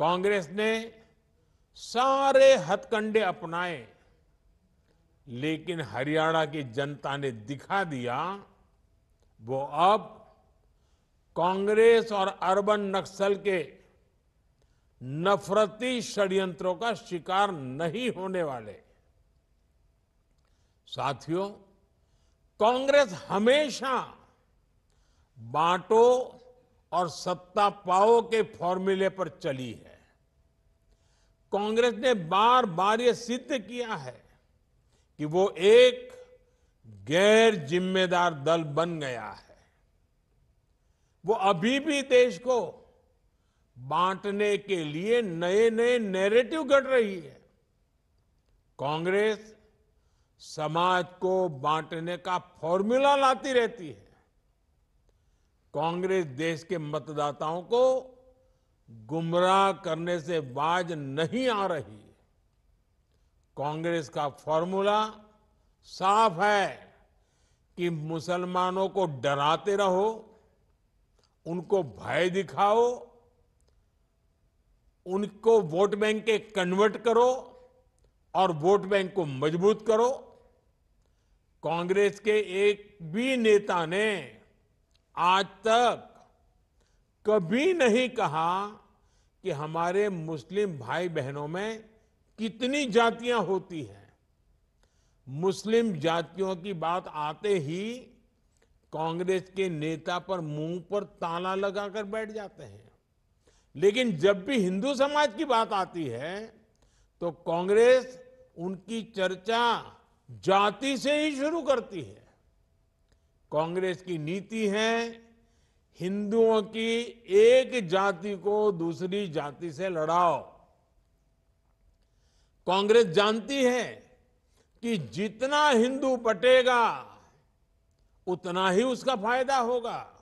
कांग्रेस ने सारे हथकंडे अपनाए लेकिन हरियाणा की जनता ने दिखा दिया वो अब कांग्रेस और अर्बन नक्सल के नफरती षड्यंत्रों का शिकार नहीं होने वाले साथियों कांग्रेस हमेशा बांटो और सत्ता पाओ के फॉर्मूले पर चली है कांग्रेस ने बार बार ये सिद्ध किया है कि वो एक गैर जिम्मेदार दल बन गया है वो अभी भी देश को बांटने के लिए नए नए नैरेटिव गढ़ रही है कांग्रेस समाज को बांटने का फॉर्मूला लाती रहती है कांग्रेस देश के मतदाताओं को गुमराह करने से बाज नहीं आ रही कांग्रेस का फॉर्मूला साफ है कि मुसलमानों को डराते रहो उनको भय दिखाओ उनको वोट बैंक के कन्वर्ट करो और वोट बैंक को मजबूत करो कांग्रेस के एक भी नेता ने आज तक कभी नहीं कहा कि हमारे मुस्लिम भाई बहनों में कितनी जातियां होती हैं मुस्लिम जातियों की बात आते ही कांग्रेस के नेता पर मुंह पर ताला लगाकर बैठ जाते हैं लेकिन जब भी हिंदू समाज की बात आती है तो कांग्रेस उनकी चर्चा जाति से ही शुरू करती है कांग्रेस की नीति है हिंदुओं की एक जाति को दूसरी जाति से लड़ाओ कांग्रेस जानती है कि जितना हिंदू बटेगा उतना ही उसका फायदा होगा